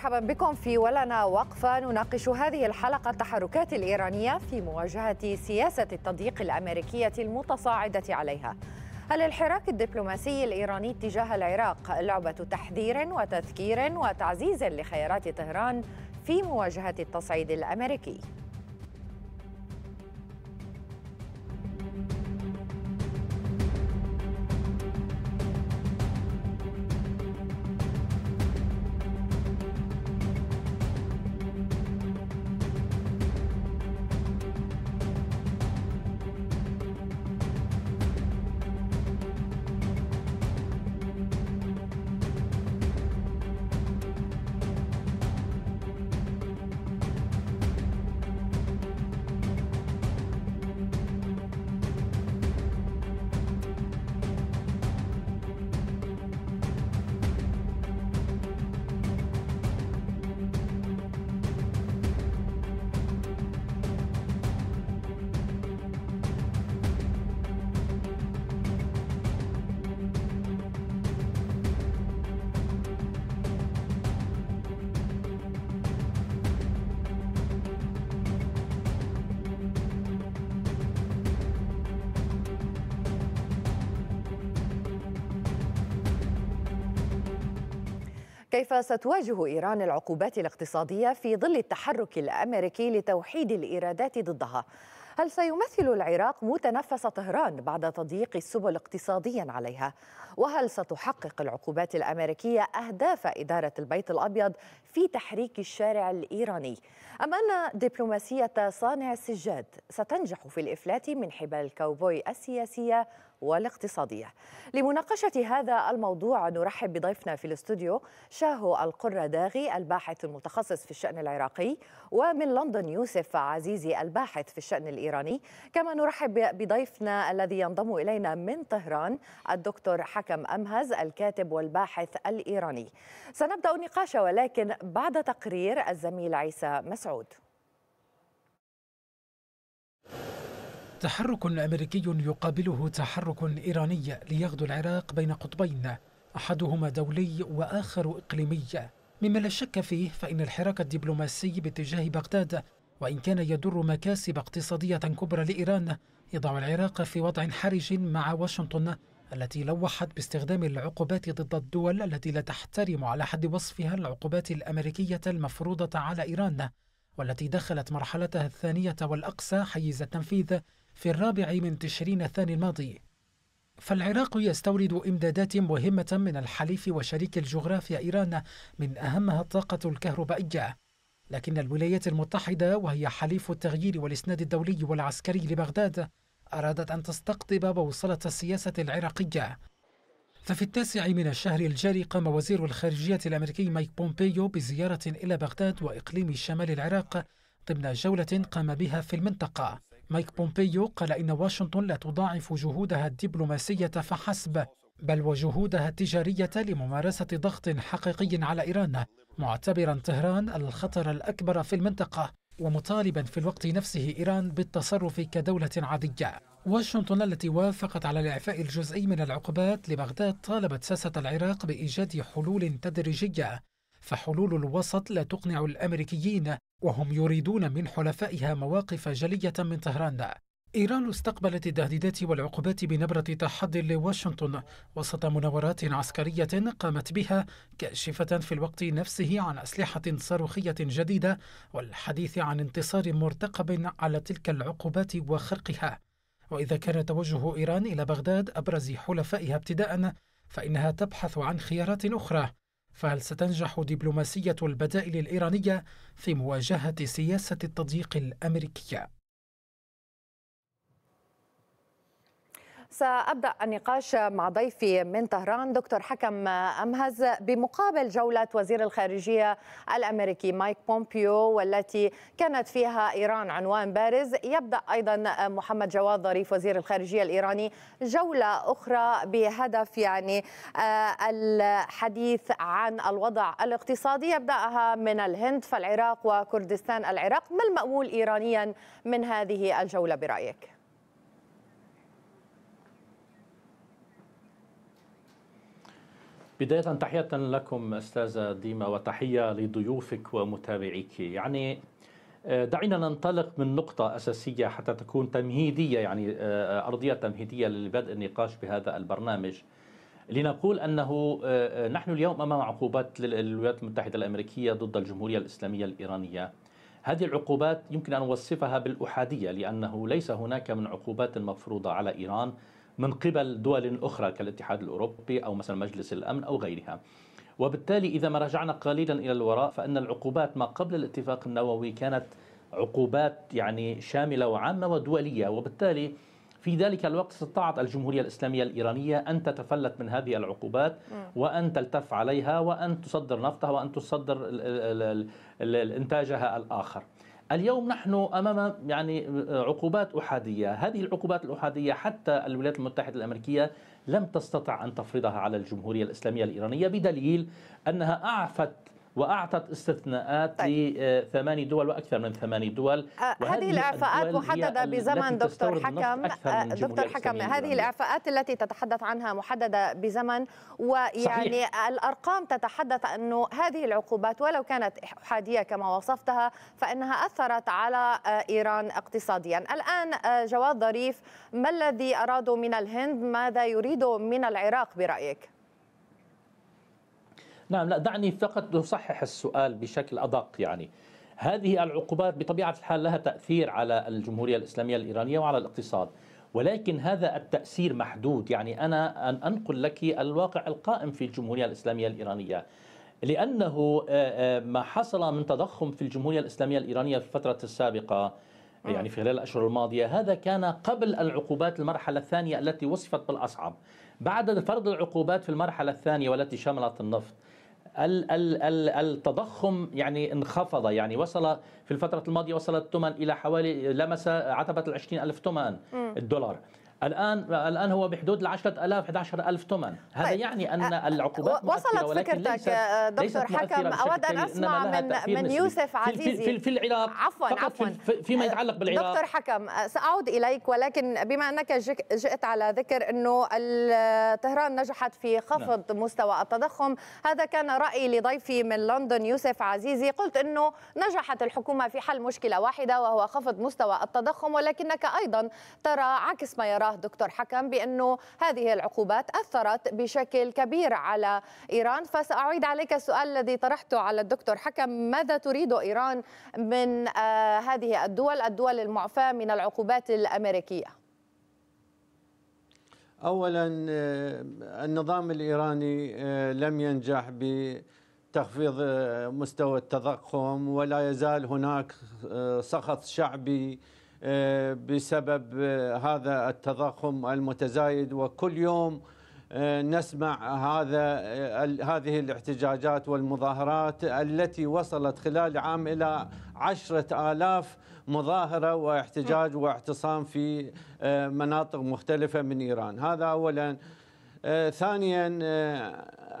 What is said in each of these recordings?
مرحبا بكم في ولنا وقفة نناقش هذه الحلقة التحركات الإيرانية في مواجهة سياسة التضييق الأمريكية المتصاعدة عليها هل الحراك الدبلوماسي الإيراني تجاه العراق لعبة تحذير وتذكير وتعزيز لخيارات طهران في مواجهة التصعيد الأمريكي؟ كيف ستواجه إيران العقوبات الاقتصادية في ظل التحرك الأمريكي لتوحيد الإيرادات ضدها؟ هل سيمثل العراق متنفس طهران بعد تضييق السبل اقتصاديا عليها؟ وهل ستحقق العقوبات الأمريكية أهداف إدارة البيت الأبيض في تحريك الشارع الإيراني؟ أم أن دبلوماسية صانع السجاد ستنجح في الإفلات من حبال الكاوبوي السياسية والاقتصادية لمناقشة هذا الموضوع نرحب بضيفنا في الاستوديو شاهو القرة داغي الباحث المتخصص في الشأن العراقي ومن لندن يوسف عزيزي الباحث في الشأن الإيراني كما نرحب بضيفنا الذي ينضم إلينا من طهران الدكتور حكم أمهز الكاتب والباحث الإيراني سنبدأ النقاش ولكن بعد تقرير الزميل عيسى مسعود تحرك أمريكي يقابله تحرك إيراني ليغدو العراق بين قطبين أحدهما دولي وآخر إقليمي مما لا شك فيه فإن الحراك الدبلوماسي باتجاه بغداد وإن كان يدر مكاسب اقتصادية كبرى لإيران يضع العراق في وضع حرج مع واشنطن التي لوحت باستخدام العقوبات ضد الدول التي لا تحترم على حد وصفها العقوبات الأمريكية المفروضة على إيران والتي دخلت مرحلتها الثانية والأقصى حيز التنفيذ في الرابع من تشرين الثاني الماضي فالعراق يستورد إمدادات مهمة من الحليف وشريك الجغرافيا إيران من أهمها الطاقة الكهربائية لكن الولايات المتحدة وهي حليف التغيير والإسناد الدولي والعسكري لبغداد أرادت أن تستقطب بوصلة السياسة العراقية ففي التاسع من الشهر الجاري قام وزير الخارجية الأمريكي مايك بومبيو بزيارة إلى بغداد وإقليم شمال العراق ضمن جولة قام بها في المنطقة مايك بومبيو قال إن واشنطن لا تضاعف جهودها الدبلوماسية فحسب بل وجهودها التجارية لممارسة ضغط حقيقي على إيران معتبرا طهران الخطر الأكبر في المنطقة ومطالبا في الوقت نفسه إيران بالتصرف كدولة عادية واشنطن التي وافقت على الإعفاء الجزئي من العقوبات لبغداد طالبت ساسة العراق بإيجاد حلول تدريجية فحلول الوسط لا تقنع الأمريكيين وهم يريدون من حلفائها مواقف جلية من طهران إيران استقبلت التهديدات والعقوبات بنبرة تحدي لواشنطن وسط مناورات عسكرية قامت بها كاشفة في الوقت نفسه عن أسلحة صاروخية جديدة والحديث عن انتصار مرتقب على تلك العقوبات وخرقها وإذا كان توجه إيران إلى بغداد أبرز حلفائها ابتداء فإنها تبحث عن خيارات أخرى فهل ستنجح دبلوماسية البدائل الإيرانية في مواجهة سياسة التضييق الأمريكية؟ سأبدأ النقاش مع ضيفي من طهران دكتور حكم أمهز بمقابل جولة وزير الخارجية الأمريكي مايك بومبيو والتي كانت فيها إيران عنوان بارز يبدأ أيضا محمد جواد ظريف وزير الخارجية الإيراني جولة أخرى بهدف يعني آه، الحديث عن الوضع الاقتصادي يبدأها من الهند فالعراق وكردستان العراق ما المأمول إيرانيا من هذه الجولة برأيك؟ بداية تحية لكم أستاذة ديما وتحية لضيوفك ومتابعيك يعني آه، دعينا ننطلق من نقطة أساسية حتى تكون تمهيدية يعني آه، آه، أرضية تمهيدية لبدء النقاش بهذا البرنامج لنقول أنه نحن اليوم أمام عقوبات للولايات المتحدة الأمريكية ضد الجمهورية الإسلامية الإيرانية هذه العقوبات يمكن أن أوصفها بالأحادية لأنه ليس هناك من عقوبات مفروضة على إيران من قبل دول أخرى كالاتحاد الأوروبي أو مثلا مجلس الأمن أو غيرها وبالتالي إذا ما رجعنا قليلا إلى الوراء فإن العقوبات ما قبل الاتفاق النووي كانت عقوبات يعني شاملة وعامة ودولية وبالتالي في ذلك الوقت استطاعت الجمهورية الإسلامية الإيرانية أن تتفلت من هذه العقوبات وأن تلتف عليها وأن تصدر نفطها وأن تصدر إنتاجها الآخر اليوم نحن امام يعني آه، عقوبات احاديه، هذه العقوبات الاحاديه حتى الولايات المتحده الامريكيه لم تستطع ان تفرضها على الجمهوريه الاسلاميه الايرانيه بدليل انها اعفت واعطت استثناءات طيب. لثماني دول واكثر من ثماني دول آه، هذه الاعفاءات محدده بزمن آه، دكتور حكم دكتور حكم هذه الاعفاءات التي تتحدث عنها محدده بزمن ويعني صحيح. الارقام تتحدث انه هذه العقوبات ولو كانت احاديه كما وصفتها فانها اثرت على آه، ايران اقتصاديا الان جواد ظريف ما الذي اراده من الهند ماذا يريد من العراق برايك نعم لا دعني فقط أصحح السؤال بشكل أدق يعني هذه العقوبات بطبيعة الحال لها تأثير على الجمهورية الإسلامية الإيرانية وعلى الاقتصاد ولكن هذا التأثير محدود يعني أنا أن أنقل لك الواقع القائم في الجمهورية الإسلامية الإيرانية لأنه آه، آه، ما حصل من تضخم في الجمهورية الإسلامية الإيرانية في الفترة السابقة يعني في خلال الأشهر الماضية هذا كان قبل العقوبات المرحلة الثانية التي وصفت بالأصعب بعد فرض العقوبات في المرحلة الثانية والتي شملت النفط التضخم يعني انخفض يعني وصل في الفترة الماضية وصلت الثمن إلى حوالي لمس عتبة العشرين ألف ثمن الدولار الآن الآن هو بحدود ال 10000 11000 ثمن هذا طيب. يعني أن العقوبات وصلت فكرتك آه، دكتور حكم أود أن أسمع من, من يوسف عزيزي في, في, في العراق عفوا عفوا في فيما يتعلق بالعراق دكتور حكم سأعود إليك ولكن بما أنك جئت على ذكر أنه طهران نجحت في خفض نعم. مستوى التضخم هذا كان رأيي لضيفي من لندن يوسف عزيزي قلت أنه نجحت الحكومة في حل مشكلة واحدة وهو خفض مستوى التضخم ولكنك أيضا ترى عكس ما يراه دكتور حكم بأنه هذه العقوبات أثرت بشكل كبير على إيران فسأعيد عليك السؤال الذي طرحته على الدكتور حكم ماذا تريد إيران من آه، هذه الدول الدول المعفاة من العقوبات الأمريكية؟ اولا آه، النظام الايراني آه، لم ينجح بتخفيض مستوى التضخم ولا يزال هناك سخط شعبي آه، بسبب آه، هذا التضخم المتزايد وكل يوم آه، نسمع هذا هذه الاحتجاجات والمظاهرات التي وصلت خلال عام إلى عشرة آلاف مظاهرة واحتجاج واعتصام في مناطق مختلفة من إيران هذا أولا ثانيا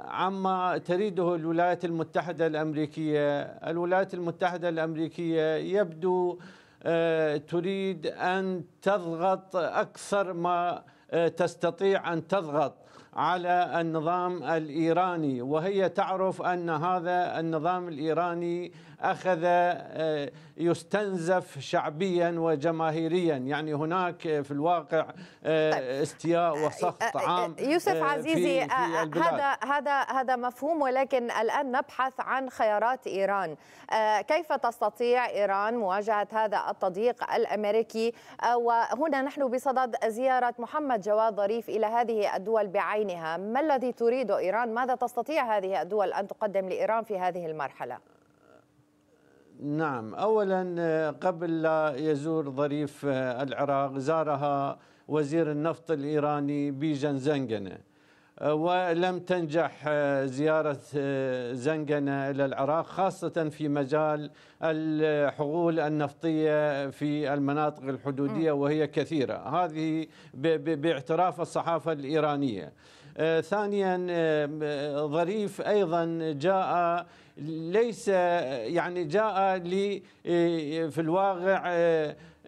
عما تريده الولايات المتحدة الأمريكية الولايات المتحدة الأمريكية يبدو آه، تريد أن تضغط أكثر ما آه، تستطيع أن تضغط على النظام الايراني وهي تعرف ان هذا النظام الايراني اخذ آه، يستنزف شعبيا وجماهيريا يعني هناك في الواقع آه، طيب. استياء وسخط آه، عام يوسف عزيزي هذا هذا هذا مفهوم ولكن الان نبحث عن خيارات ايران كيف تستطيع ايران مواجهه هذا التضييق الامريكي وهنا نحن بصدد زياره محمد جواد ظريف الى هذه الدول بعين بعينها ما الذي تريده إيران ماذا تستطيع هذه الدول أن تقدم لإيران في هذه المرحلة نعم أولا قبل لا يزور ظريف العراق زارها وزير النفط الإيراني بيجن زنجنه ولم تنجح آه، زيارة آه، زنجنة إلى العراق خاصة في مجال الحقول النفطية في المناطق الحدودية وهي كثيرة هذه باعتراف الصحافة الإيرانية آه، ثانيا ظريف أيضا جاء ليس يعني جاء لي في الواقع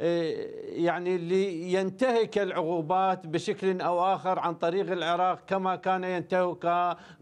إيه، يعني لينتهك العقوبات بشكل او اخر عن طريق العراق كما كان ينتهك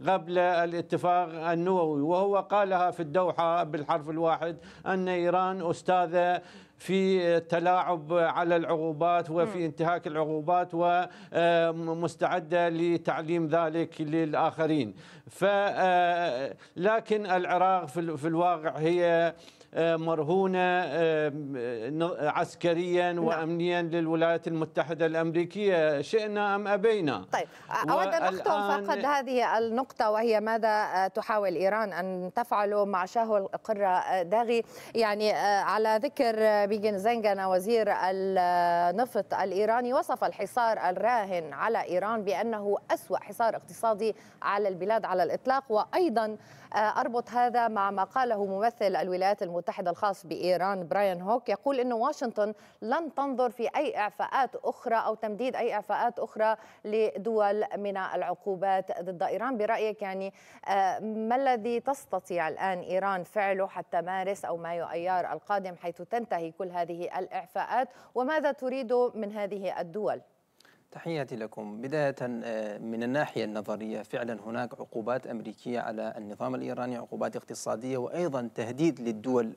قبل الاتفاق النووي وهو قالها في الدوحه بالحرف الواحد ان ايران استاذه في التلاعب على العقوبات وفي انتهاك العقوبات ومستعده آه، لتعليم ذلك للاخرين ف آه، لكن العراق في الواقع هي آه، مرهونة آه، آه، عسكريا نعم. وأمنيا للولايات المتحدة الأمريكية شئنا أم أبينا طيب أود أن أختم فقط هذه النقطة وهي ماذا تحاول إيران أن تفعله مع شاهو القرة داغي يعني على ذكر بيجن زنجنا وزير النفط الإيراني وصف الحصار الراهن على إيران بأنه أسوأ حصار اقتصادي على البلاد على الإطلاق وأيضا أربط هذا مع ما قاله ممثل الولايات المتحدة المتحدة الخاص بإيران براين هوك يقول أن واشنطن لن تنظر في أي إعفاءات أخرى أو تمديد أي إعفاءات أخرى لدول من العقوبات ضد إيران برأيك يعني آه، ما الذي تستطيع الآن إيران فعله حتى مارس أو مايو أيار القادم حيث تنتهي كل هذه الإعفاءات وماذا تريد من هذه الدول؟ تحياتي لكم بداية آه، من الناحية النظرية فعلا هناك عقوبات أمريكية على النظام الإيراني عقوبات اقتصادية وأيضا تهديد للدول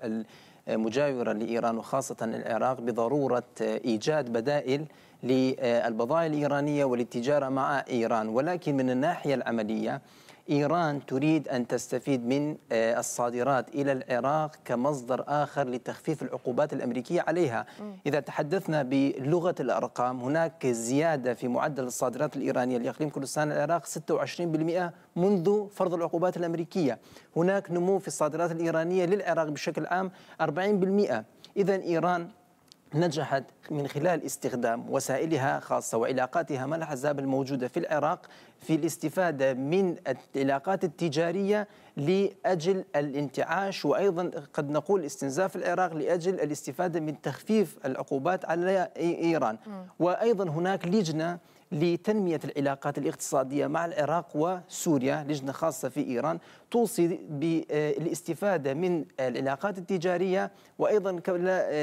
المجاورة لإيران وخاصة العراق بضرورة آه، إيجاد بدائل للبضائع الإيرانية وللتجارة مع إيران ولكن من الناحية العملية إيران تريد أن تستفيد من آه، الصادرات إلى العراق كمصدر آخر لتخفيف العقوبات الأمريكية عليها إذا تحدثنا بلغة الأرقام هناك زيادة في معدل الصادرات الإيرانية لإقليم كردستان العراق 26% منذ فرض العقوبات الأمريكية هناك نمو في الصادرات الإيرانية للعراق بشكل عام 40% إذا إيران نجحت من خلال استخدام وسائلها خاصة وعلاقاتها مع الأحزاب الموجودة في العراق في الاستفادة من العلاقات التجارية لأجل الانتعاش وأيضا قد نقول استنزاف العراق لأجل الاستفادة من تخفيف العقوبات على إيران وأيضا هناك لجنة لتنمية العلاقات الاقتصادية مع العراق وسوريا لجنة خاصة في إيران توصي بالاستفادة من العلاقات التجارية وأيضا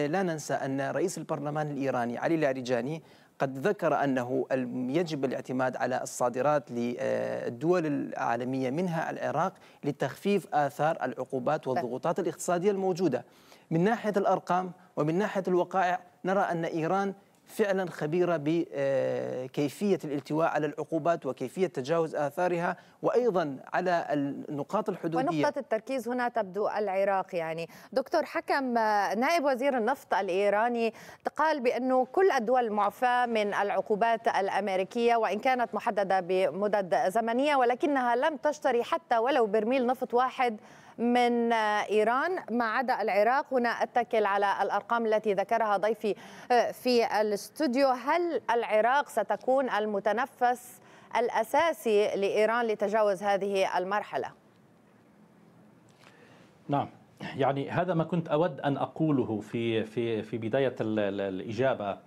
لا ننسى أن رئيس البرلمان الإيراني علي العرجاني قد ذكر أنه يجب الاعتماد على الصادرات للدول العالمية منها العراق لتخفيف آثار العقوبات والضغوطات الاقتصادية الموجودة من ناحية الأرقام ومن ناحية الوقائع نرى أن إيران فعلا خبيرة بكيفية الالتواء على العقوبات وكيفية تجاوز آثارها وأيضا على النقاط الحدودية ونقطة التركيز هنا تبدو العراق يعني دكتور حكم نائب وزير النفط الإيراني قال بأنه كل الدول المعفاة من العقوبات الأمريكية وإن كانت محددة بمدد زمنية ولكنها لم تشتري حتى ولو برميل نفط واحد من إيران ما عدا العراق هنا أتكل على الأرقام التي ذكرها ضيفي آه، في الاستوديو هل العراق ستكون المتنفس الأساسي لإيران لتجاوز هذه المرحلة نعم يعني هذا ما كنت أود أن أقوله في في في بداية الإجابة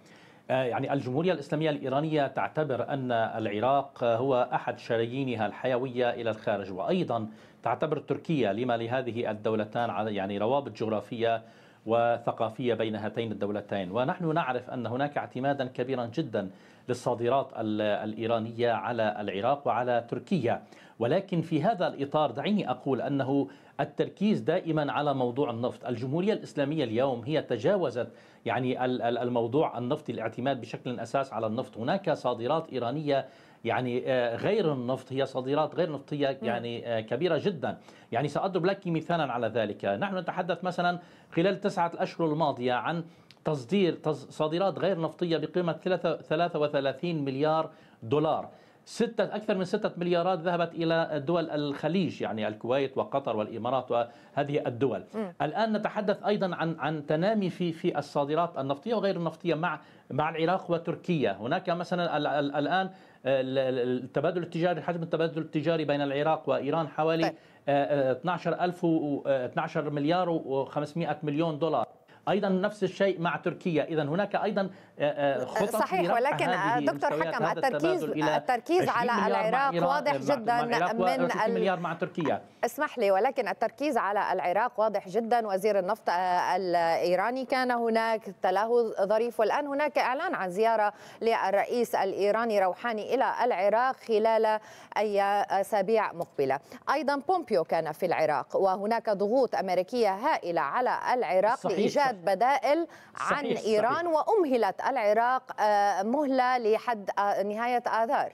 آه، يعني الجمهورية الإسلامية الإيرانية تعتبر أن العراق هو أحد شرايينها الحيوية إلى الخارج وأيضا تعتبر تركيا لما لهذه الدولتان يعني روابط جغرافية وثقافية بين هاتين الدولتين ونحن نعرف أن هناك اعتمادا كبيرا جدا للصادرات الإيرانية على العراق وعلى تركيا ولكن في هذا الإطار دعيني أقول أنه التركيز دائما على موضوع النفط الجمهورية الإسلامية اليوم هي تجاوزت يعني الموضوع النفط الاعتماد بشكل أساس على النفط هناك صادرات إيرانية يعني آه، غير النفط هي صادرات غير نفطية يعني آه، كبيرة جدا يعني سأضرب لك مثالا على ذلك نحن نتحدث مثلا خلال تسعة الأشهر الماضية عن تصدير صادرات غير نفطية بقيمة 33 مليار دولار ستة أكثر من ستة مليارات ذهبت إلى دول الخليج يعني الكويت وقطر والإمارات وهذه الدول م. الآن نتحدث أيضا عن عن تنامي في في الصادرات النفطية وغير النفطية مع مع العراق وتركيا هناك مثلا الآن التبادل التجاري حجم التبادل التجاري بين العراق وايران حوالي 12000 طيب. آه، آه، و 12 آه، مليار و 500 مليون دولار ايضا نفس الشيء مع تركيا اذا هناك ايضا آه، آه، آه، خطط صحيح ولكن دكتور حكم التركيز التركيز على العراق واضح جدا من مليار مع تركيا اسمح لي ولكن التركيز على العراق واضح جدا وزير النفط الايراني كان هناك تلاه ظريف والان هناك اعلان عن زياره للرئيس الايراني روحاني الى العراق خلال اي اسابيع مقبله ايضا بومبيو كان في العراق وهناك ضغوط امريكيه هائله على العراق صحيح لايجاد صحيح بدائل عن صحيح ايران صحيح وامهلت العراق آه، مهلة لحد آه، نهاية آذار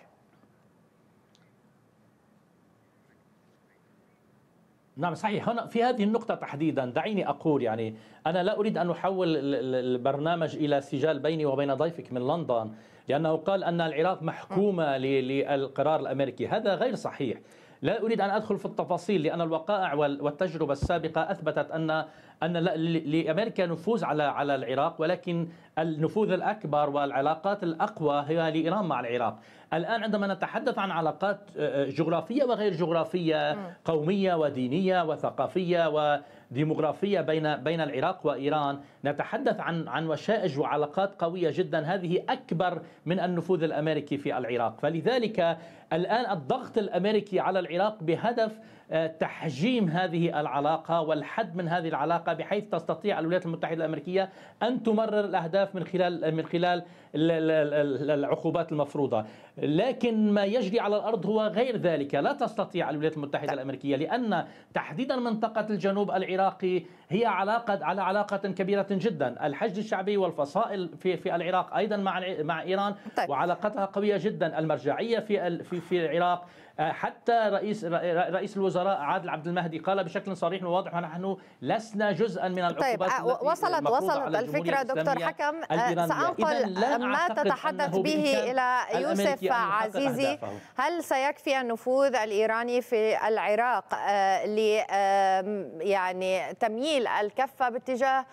نعم صحيح هنا في هذه النقطة تحديدا دعيني أقول يعني أنا لا أريد أن أحول البرنامج إلى سجال بيني وبين ضيفك من لندن لأنه قال أن العراق محكومة للقرار الأمريكي هذا غير صحيح لا أريد أن أدخل في التفاصيل لأن الوقائع والتجربة السابقة أثبتت أن ان لامريكا نفوذ على على العراق ولكن النفوذ الاكبر والعلاقات الاقوى هي لايران مع العراق. الان عندما نتحدث عن علاقات آه، آه، جغرافيه وغير جغرافيه، قوميه ودينيه وثقافيه و ديموغرافية بين بين العراق وإيران نتحدث عن عن وشائج وعلاقات قوية جدا هذه أكبر من النفوذ الأمريكي في العراق فلذلك الآن الضغط الأمريكي على العراق بهدف آه، تحجيم هذه العلاقه والحد من هذه العلاقه بحيث تستطيع الولايات المتحده الامريكيه ان تمرر الاهداف من خلال من خلال العقوبات المفروضه لكن ما يجري على الارض هو غير ذلك لا تستطيع الولايات المتحده طيب. الامريكيه لان تحديدا منطقه الجنوب العراقي هي علاقه على علاقه كبيره جدا الحشد الشعبي والفصائل في في العراق ايضا مع مع ايران طيب. وعلاقتها قويه جدا المرجعيه في في في العراق حتى رئيس رئيس الوزراء عادل عبد المهدي قال بشكل صريح وواضح ونحن لسنا جزءا من طيب، العقوبات طيب وصلت وصلت الفكره دكتور حكم آه، سانقل ما تتحدث به الى يوسف عزيزي هل سيكفي النفوذ الايراني في العراق آه، ل يعني تمييل الكفه باتجاه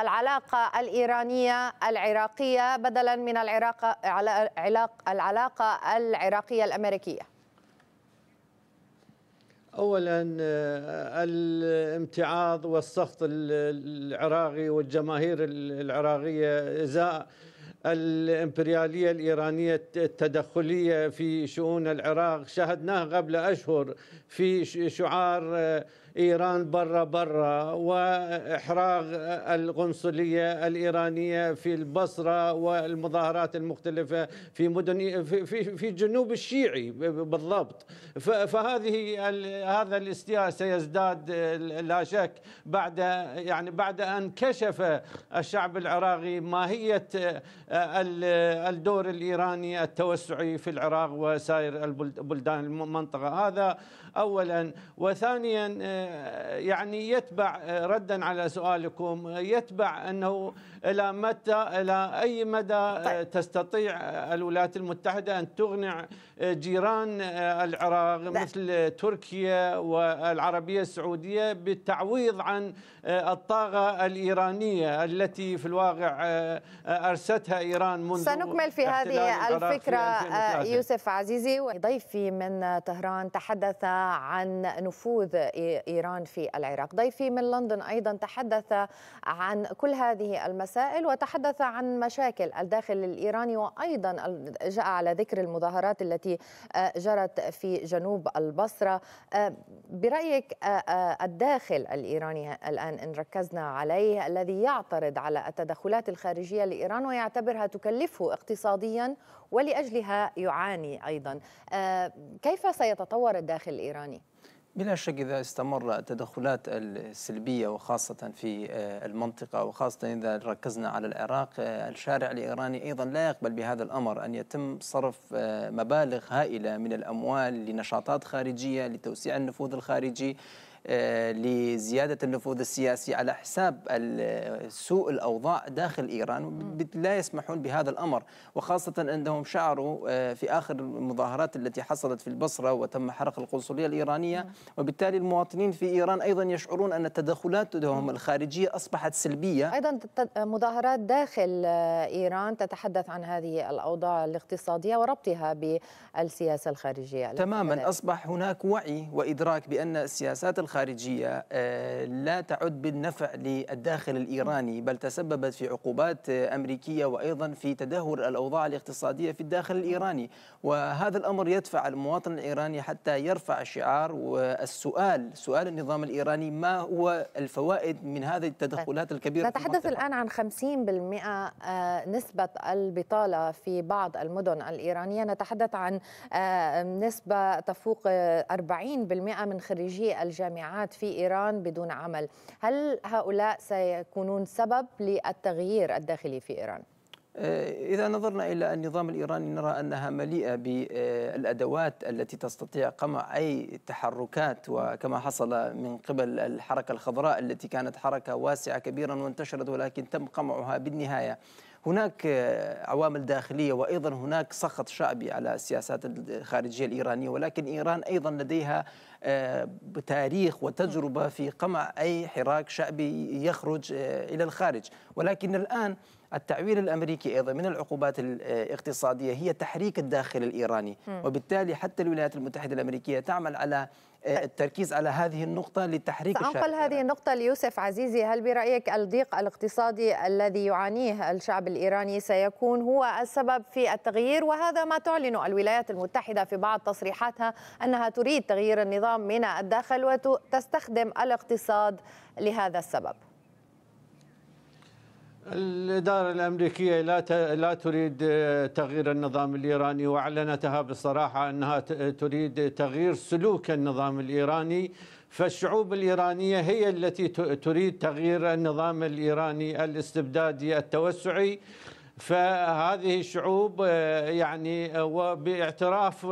العلاقه الايرانيه العراقيه بدلا من العراق العلاقه العراقيه الامريكيه اولا آه، الامتعاض والسخط العراقي والجماهير العراقيه ازاء الامبرياليه الايرانيه التدخليه في شؤون العراق شهدناه قبل اشهر في شعار آه، إيران برا برا وإحراق القنصلية الإيرانية في البصرة والمظاهرات المختلفة في مدن في في جنوب الشيعي بالضبط فهذه هذا الاستياء سيزداد لا شك بعد يعني بعد أن كشف الشعب العراقي ماهية آه، الدور الإيراني التوسعي في العراق وسائر البلدان المنطقة هذا اولا وثانيا آه، يعني يتبع آه، ردا على سؤالكم يتبع انه الى متى الى اي مدى آه، طيب. تستطيع الولايات المتحده ان تغنع جيران آه، العراق مثل تركيا والعربية السعودية بالتعويض عن آه، الطاقة الإيرانية التي في الواقع آه، أرستها إيران منذ سنكمل في هذه الفكرة في يوسف عزيزي ضيفي من طهران تحدث عن نفوذ إيران في العراق ضيفي من لندن أيضا تحدث عن كل هذه المسائل وتحدث عن مشاكل الداخل الإيراني وأيضا جاء على ذكر المظاهرات التي التي آه، جرت في جنوب البصرة آه، برأيك آه، الداخل الإيراني الآن إن ركزنا عليه الذي يعترض على التدخلات الخارجية لإيران ويعتبرها تكلفه اقتصاديا ولأجلها يعاني أيضا كيف سيتطور الداخل الإيراني؟ بلا شك إذا استمر التدخلات السلبية وخاصة في آه، المنطقة وخاصة إذا ركزنا على العراق آه، الشارع الإيراني أيضا لا يقبل بهذا الأمر أن يتم صرف آه، مبالغ هائلة من الأموال لنشاطات خارجية لتوسيع النفوذ الخارجي آه، لزيادة النفوذ السياسي على حساب سوء الأوضاع داخل إيران لا يسمحون بهذا الأمر وخاصة أنهم شعروا آه، في آخر المظاهرات التي حصلت في البصرة وتم حرق القنصلية الإيرانية وبالتالي المواطنين في إيران أيضا يشعرون أن تدخلاتهم الخارجية أصبحت سلبية أيضا مظاهرات داخل آه، إيران تتحدث عن هذه الأوضاع الاقتصادية وربطها بالسياسة الخارجية تماما أصبح هناك وعي وإدراك بأن السياسات الخارجية الخارجية آه، لا تعد بالنفع للداخل الإيراني بل تسببت في عقوبات آه، أمريكية وأيضا في تدهور الأوضاع الاقتصادية في الداخل الإيراني وهذا الأمر يدفع المواطن الإيراني حتى يرفع شعار والسؤال سؤال النظام الإيراني ما هو الفوائد من هذه التدخلات الكبيرة نتحدث الآن عن 50% آه، نسبة البطالة في بعض المدن الإيرانية نتحدث عن نسبة تفوق 40% من خريجي الجامعات الجامعات في إيران بدون عمل هل هؤلاء سيكونون سبب للتغيير الداخلي في إيران؟ آه، إذا نظرنا إلى النظام الإيراني نرى أنها مليئة بالأدوات التي تستطيع قمع أي تحركات وكما حصل من قبل الحركة الخضراء التي كانت حركة واسعة كبيرا وانتشرت ولكن تم قمعها بالنهاية هناك عوامل داخلية وأيضا هناك سخط شعبي على السياسات الخارجية الإيرانية ولكن إيران أيضا لديها آه، تاريخ وتجربة في قمع أي حراك شعبي يخرج آه، إلى الخارج ولكن الآن التعويل الامريكي ايضا من العقوبات آه، الاقتصاديه هي تحريك الداخل الايراني وبالتالي حتى الولايات المتحده الامريكيه تعمل على التركيز على هذه النقطة لتحريك سأنقل الشعب هذه النقطة ليوسف عزيزي هل برأيك الضيق الاقتصادي الذي يعانيه الشعب الإيراني سيكون هو السبب في التغيير وهذا ما تعلن الولايات المتحدة في بعض تصريحاتها أنها تريد تغيير النظام من الداخل وتستخدم الاقتصاد لهذا السبب الإدارة الأمريكية لا لا تريد تغيير النظام الإيراني وأعلنتها بصراحة أنها تريد تغيير سلوك النظام الإيراني فالشعوب الإيرانية هي التي تريد تغيير النظام الإيراني الاستبدادي التوسعي فهذه الشعوب يعني وباعتراف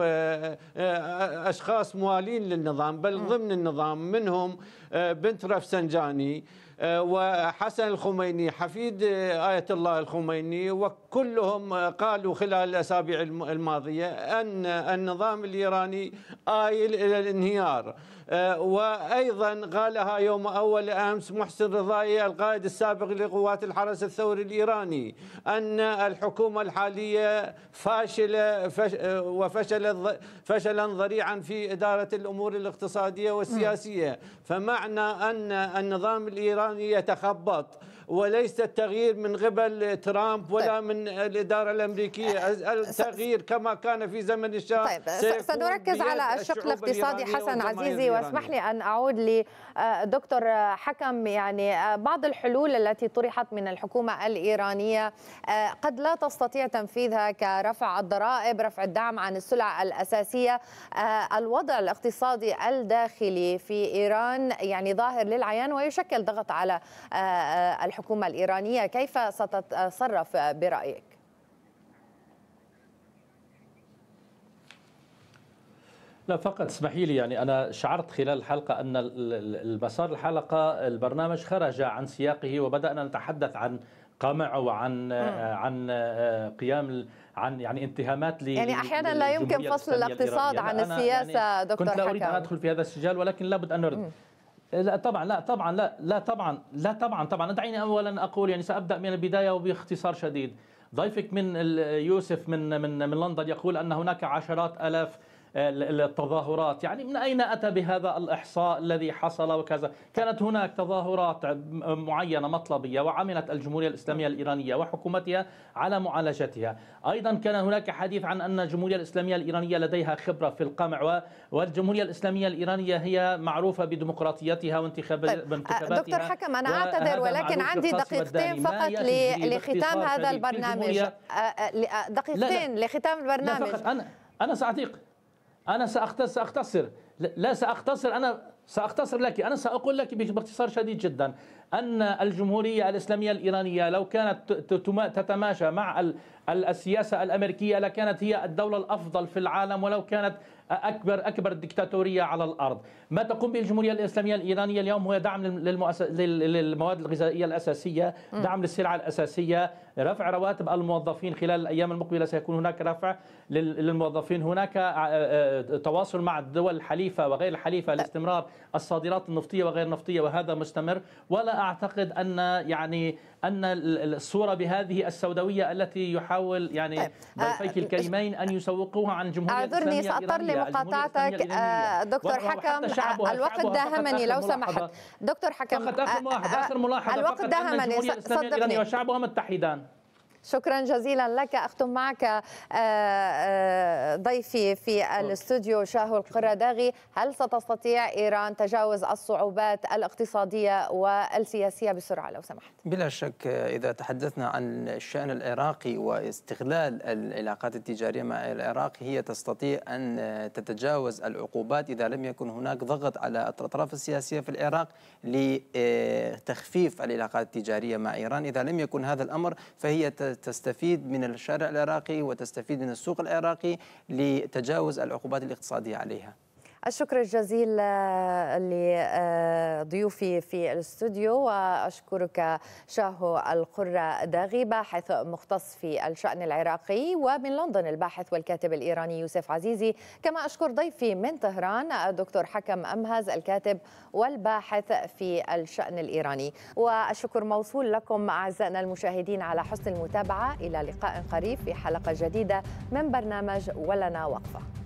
اشخاص موالين للنظام بل ضمن النظام منهم بنت رفسنجاني آه، وحسن الخميني حفيد آه، آية الله الخميني وكلهم قالوا خلال الأسابيع الماضية أن النظام الإيراني آيل إلى الانهيار آه، وأيضا قالها يوم أول أمس محسن رضائي القائد السابق لقوات الحرس الثوري الإيراني أن الحكومة الحالية فاشلة آه، وفشلت فشلا ذريعا في إدارة الأمور الاقتصادية والسياسية فمعنى أن النظام الإيراني يتخبط وليس التغيير من قبل ترامب ولا طيب. من الإدارة الأمريكية آه، آه، التغيير كما كان في زمن الشاه طيب آه، سنركز على الشق الاقتصادي حسن عزيزي واسمح لي أن أعود لدكتور حكم يعني بعض الحلول التي طرحت من الحكومة الإيرانية قد لا تستطيع تنفيذها كرفع الضرائب رفع الدعم عن السلع الأساسية الوضع الاقتصادي الداخلي في إيران يعني ظاهر للعيان ويشكل ضغط على الحكومة الحكومة الإيرانية كيف ستتصرف برأيك؟ لا فقط اسمحي لي يعني انا شعرت خلال الحلقه ان المسار الحلقه البرنامج خرج عن سياقه وبدانا نتحدث عن قمع وعن آه، عن آه، قيام عن يعني اتهامات ل يعني احيانا لا يمكن فصل الاقتصاد عن يعني السياسه يعني دكتور كنت لا اريد ان ادخل في هذا السجال ولكن لابد ان نرد لا طبعا لا طبعا لا لا طبعا لا طبعا طبعا دعيني اولا اقول يعني سابدا من البدايه وباختصار شديد ضيفك من يوسف من من من لندن يقول ان هناك عشرات الاف التظاهرات يعني من أين أتى بهذا الإحصاء الذي حصل وكذا كانت هناك تظاهرات معينة مطلبية وعملت الجمهورية الإسلامية الإيرانية وحكومتها على معالجتها أيضا كان هناك حديث عن أن الجمهورية الإسلامية الإيرانية لديها خبرة في القمع والجمهورية الإسلامية الإيرانية هي معروفة بديمقراطيتها وانتخاباتها طيب، آه، دكتور حكم أنا أعتذر ولكن عندي دقيقتين فقط لختام هذا البرنامج آه، آه، دقيقتين لختام البرنامج أنا أنا أنا سأختصر, سأختصر لا سأختصر أنا سأختصر لك أنا سأقول لك باختصار شديد جدا أن الجمهورية الإسلامية الإيرانية لو كانت تتماشى مع السياسة الأمريكية لكانت هي الدولة الأفضل في العالم ولو كانت أكبر أكبر دكتاتورية على الأرض ما تقوم به الجمهورية الإسلامية الإيرانية اليوم هو دعم للمواد الغذائية الأساسية دعم للسلع الأساسية رفع رواتب الموظفين خلال الأيام المقبلة سيكون هناك رفع للموظفين هناك آه، آه، تواصل مع الدول الحليفة وغير الحليفة لاستمرار الصادرات النفطية وغير النفطية وهذا مستمر ولا أعتقد أن يعني أن الصورة بهذه السوداوية التي يحاول يعني طيب، آه، ضيفيك الكريمين أن يسوقوها عن الجمهورية اعذرني سأضطر لمقاطعتك دكتور حكم الوقت داهمني لو سمحت دكتور حكم فقط آخر ملاحظة الوقت داهمني صدقني وشعبها متحدان شكرا جزيلا لك اختم معك آه، آه، ضيفي في الاستوديو شاهو القرداغي هل ستستطيع ايران تجاوز الصعوبات الاقتصاديه والسياسيه بسرعه لو سمحت بلا شك اذا تحدثنا عن الشان العراقي واستغلال العلاقات التجاريه مع العراق هي تستطيع ان تتجاوز العقوبات اذا لم يكن هناك ضغط على الاطراف السياسيه في العراق لتخفيف العلاقات التجاريه مع ايران اذا لم يكن هذا الامر فهي تستفيد من الشارع العراقي وتستفيد من السوق العراقي لتجاوز العقوبات الاقتصادية عليها الشكر الجزيل آه، لضيوفي آه، في الاستوديو واشكرك شاهو القرة داغي باحث مختص في الشأن العراقي ومن لندن الباحث والكاتب الإيراني يوسف عزيزي كما أشكر ضيفي من طهران الدكتور حكم أمهز الكاتب والباحث في الشأن الإيراني والشكر موصول لكم أعزائنا المشاهدين على حسن المتابعة إلى لقاء قريب في حلقة جديدة من برنامج ولنا وقفة